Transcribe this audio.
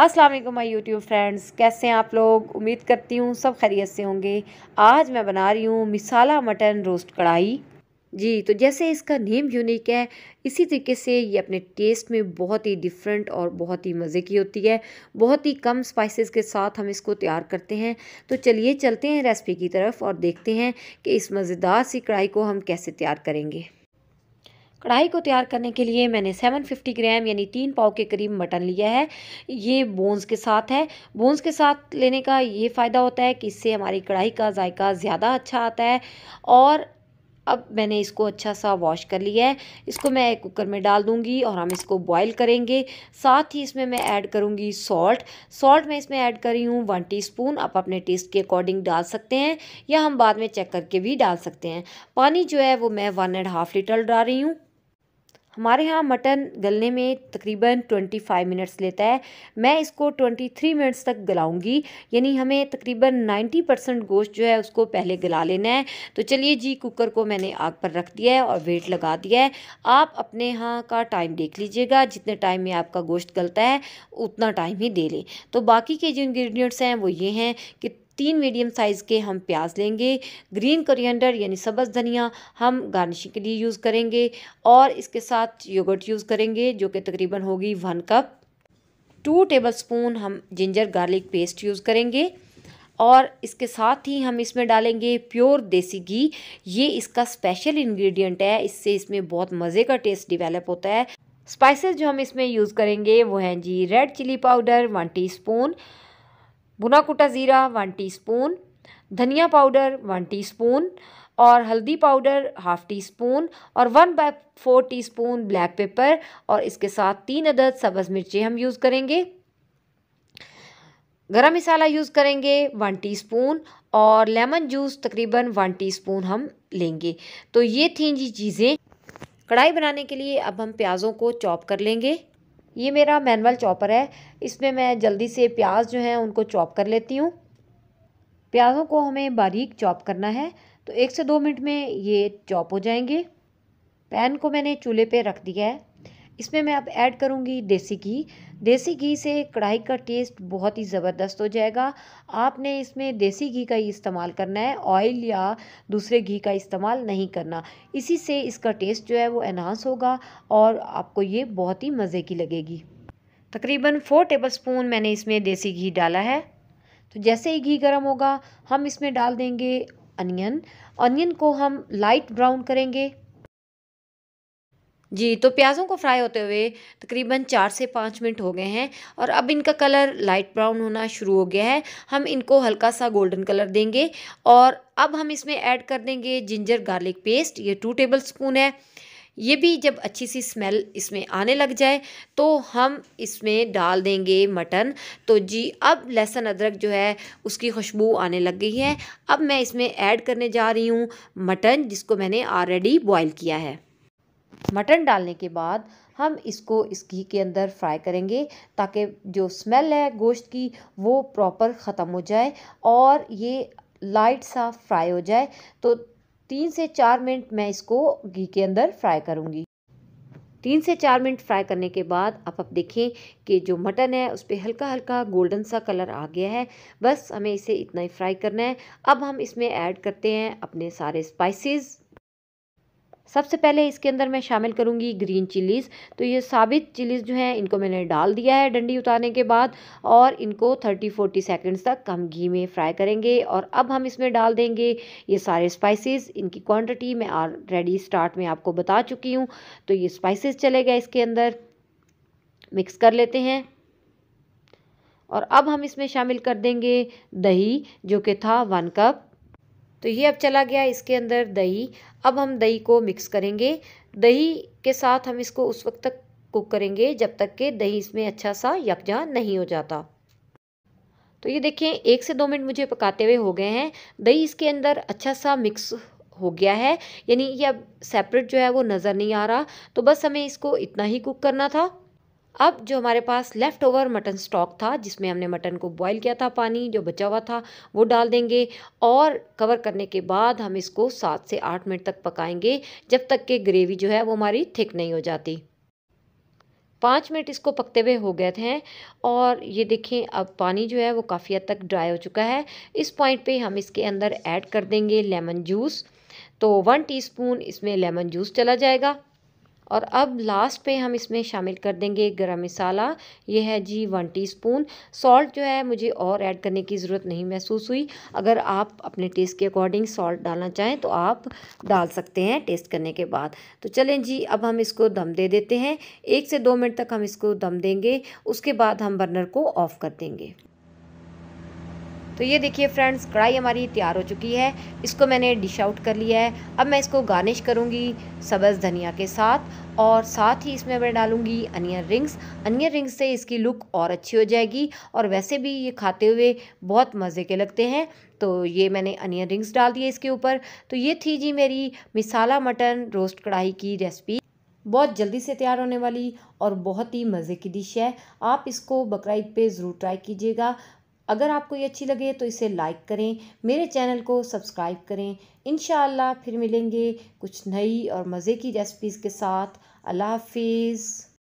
अस्सलाम वालेकुम my YouTube friends कैसे हैं आप लोग उम्मीद करती हूँ सब खैरियत से होंगे आज मैं बना रही हूँ मिसाला मटन रोस्ट कढ़ाई जी तो जैसे इसका नेम यूनिक है इसी तरीके से ये अपने टेस्ट में बहुत ही डिफरेंट और बहुत ही मज़े की होती है बहुत ही कम स्पाइसेस के साथ हम इसको तैयार करते हैं तो चलिए चलते हैं रेसिपी की तरफ और देखते हैं कि इस मज़ेदार सी कढ़ाई को हम कैसे तैयार करेंगे कढ़ाई को तैयार करने के लिए मैंने 750 ग्राम यानी तीन पाव के करीब मटन लिया है ये बोन्स के साथ है बोन्स के साथ लेने का ये फ़ायदा होता है कि इससे हमारी कढ़ाई का जायका ज़्यादा अच्छा आता है और अब मैंने इसको अच्छा सा वॉश कर लिया है इसको मैं कुकर में डाल दूंगी और हम इसको बॉईल करेंगे साथ ही इसमें मैं ऐड करूंगी सॉल्ट सॉल्ट मैं इसमें ऐड कर रही हूँ वन टीस्पून आप अपने टेस्ट के अकॉर्डिंग डाल सकते हैं या हम बाद में चेक करके भी डाल सकते हैं पानी जो है वो मैं वन एंड हाफ़ लीटर डाल रही हूँ हमारे यहाँ मटन गलने में तकरीबन ट्वेंटी फाइव मिनट्स लेता है मैं इसको ट्वेंटी थ्री मिनट्स तक गलाऊँगी यानी हमें तकरीबन नाइन्टी परसेंट गोश्त जो है उसको पहले गला लेना है तो चलिए जी कुकर को मैंने आग पर रख दिया है और वेट लगा दिया है आप अपने यहाँ का टाइम देख लीजिएगा जितने टाइम में आपका गोश्त गलता है उतना टाइम ही दे लें तो बाकी के जो इन्ग्रीडियंट्स हैं वो ये हैं कि तीन मीडियम साइज़ के हम प्याज लेंगे ग्रीन कोरिएंडर यानी सब्ज़ धनिया हम गार्निशिंग के लिए यूज़ करेंगे और इसके साथ योगर्ट यूज़ करेंगे जो कि तकरीबन होगी one cup two tablespoon हम जिंजर गार्लिक पेस्ट यूज़ करेंगे और इसके साथ ही हम इसमें डालेंगे प्योर देसी घी ये इसका स्पेशल इंग्रेडिएंट है इससे इसमें बहुत मज़े का टेस्ट डिवेलप होता है स्पाइसेस जो हम इसमें यूज़ करेंगे वो हैं जी red chilli powder one teaspoon भुना कुटा ज़ीरा वन टीस्पून धनिया पाउडर वन टीस्पून और हल्दी पाउडर हाफ़ टी स्पून और one by four teaspoon black pepper और इसके साथ तीन अदद सब्ज़ मिर्चें हम यूज़ करेंगे गरम मसाला यूज़ करेंगे वन टी स्पून और लेमन जूस तकरीबन वन टी स्पून हम लेंगे तो ये थी जी चीज़ें कढ़ाई बनाने के लिए अब हम प्याज़ों को चॉप कर लेंगे ये मेरा मैनुअल चॉपर है इसमें मैं जल्दी से प्याज जो है उनको चॉप कर लेती हूँ प्याज़ों को हमें बारीक चॉप करना है तो एक से दो मिनट में ये चॉप हो जाएंगे पैन को मैंने चूल्हे पे रख दिया है इसमें मैं अब ऐड करूँगी देसी घी देसी घी से कढ़ाई का टेस्ट बहुत ही ज़बरदस्त हो जाएगा आपने इसमें देसी घी का ही इस्तेमाल करना है ऑयल या दूसरे घी का इस्तेमाल नहीं करना इसी से इसका टेस्ट जो है वो एनहांस होगा और आपको ये बहुत ही मज़े की लगेगी तकरीबन फ़ोर टेबलस्पून मैंने इसमें देसी घी डाला है तो जैसे ही घी गर्म होगा हम इसमें डाल देंगे अनियन अनियन को हम लाइट ब्राउन करेंगे जी तो प्याज़ों को फ्राई होते हुए तकरीबन चार से पाँच मिनट हो गए हैं और अब इनका कलर लाइट ब्राउन होना शुरू हो गया है हम इनको हल्का सा गोल्डन कलर देंगे और अब हम इसमें ऐड कर देंगे जिंजर गार्लिक पेस्ट ये टू टेबल स्पून है ये भी जब अच्छी सी स्मेल इसमें आने लग जाए तो हम इसमें डाल देंगे मटन तो जी अब लहसुन अदरक जो है उसकी खुशबू आने लग गई है अब मैं इसमें ऐड करने जा रही हूँ मटन जिसको मैंने ऑलरेडी बॉईल किया है मटन डालने के बाद हम इसको इस घी के अंदर फ्राई करेंगे ताकि जो स्मेल है गोश्त की वो प्रॉपर ख़त्म हो जाए और ये लाइट सा फ्राई हो जाए तो तीन से चार मिनट मैं इसको घी के अंदर फ्राई करूँगी तीन से चार मिनट फ्राई करने के बाद आप आप देखें कि जो मटन है उस पर हल्का हल्का गोल्डन सा कलर आ गया है बस हमें इसे इतना ही फ्राई करना है अब हम इसमें ऐड करते हैं अपने सारे स्पाइसेस सबसे पहले इसके अंदर मैं शामिल करूँगी ग्रीन चिलीज़ तो ये साबित चिलीज़ जो हैं इनको मैंने डाल दिया है डंडी उतारने के बाद और इनको 30-40 सेकंड्स तक कम घी में फ्राई करेंगे और अब हम इसमें डाल देंगे ये सारे स्पाइसेस इनकी क्वांटिटी मैं ऑलरेडी स्टार्ट में आपको बता चुकी हूँ तो ये स्पाइसिस चले गए इसके अंदर मिक्स कर लेते हैं और अब हम इसमें शामिल कर देंगे दही जो कि था वन कप तो ये अब चला गया इसके अंदर दही अब हम दही को मिक्स करेंगे दही के साथ हम इसको उस वक्त तक कुक करेंगे जब तक कि दही इसमें अच्छा सा यकजा नहीं हो जाता तो ये देखें एक से दो मिनट मुझे पकाते हुए हो गए हैं दही इसके अंदर अच्छा सा मिक्स हो गया है यानी ये अब सेपरेट जो है वो नज़र नहीं आ रहा तो बस हमें इसको इतना ही कुक करना था अब जो हमारे पास लेफ़्ट ओवर मटन स्टॉक था जिसमें हमने मटन को बॉईल किया था पानी जो बचा हुआ था वो डाल देंगे और कवर करने के बाद हम इसको सात से आठ मिनट तक पकाएंगे जब तक कि ग्रेवी जो है वो हमारी थिक नहीं हो जाती पाँच मिनट इसको पकते हुए हो गए थे और ये देखें अब पानी जो है वो काफ़ी हद तक ड्राई हो चुका है इस पॉइंट पर हम इसके अंदर ऐड कर देंगे लेमन जूस तो वन टी इसमें लेमन जूस चला जाएगा और अब लास्ट पे हम इसमें शामिल कर देंगे गरम मसाला ये है जी वन टीस्पून सॉल्ट जो है मुझे और ऐड करने की ज़रूरत नहीं महसूस हुई अगर आप अपने टेस्ट के अकॉर्डिंग सॉल्ट डालना चाहें तो आप डाल सकते हैं टेस्ट करने के बाद तो चलें जी अब हम इसको दम दे देते हैं एक से दो मिनट तक हम इसको दम देंगे उसके बाद हम बर्नर को ऑफ़ कर देंगे तो ये देखिए फ्रेंड्स कढ़ाई हमारी तैयार हो चुकी है इसको मैंने डिश आउट कर लिया है अब मैं इसको गार्निश करूँगी सब्ज़ धनिया के साथ और साथ ही इसमें मैं डालूँगी अनियन रिंग्स अनियन रिंग्स से इसकी लुक और अच्छी हो जाएगी और वैसे भी ये खाते हुए बहुत मज़े के लगते हैं तो ये मैंने अनियन रिंग्स डाल दिए इसके ऊपर तो ये थी जी मेरी मिसाला मटन रोस्ट कढ़ाई की रेसिपी बहुत जल्दी से तैयार होने वाली और बहुत ही मज़े की डिश है आप इसको बकरा ईद पे ज़रूर ट्राई कीजिएगा अगर आपको ये अच्छी लगे तो इसे लाइक करें मेरे चैनल को सब्सक्राइब करें इन फिर मिलेंगे कुछ नई और मज़े की रेसिपीज़ के साथ अल्लाह हाफिज़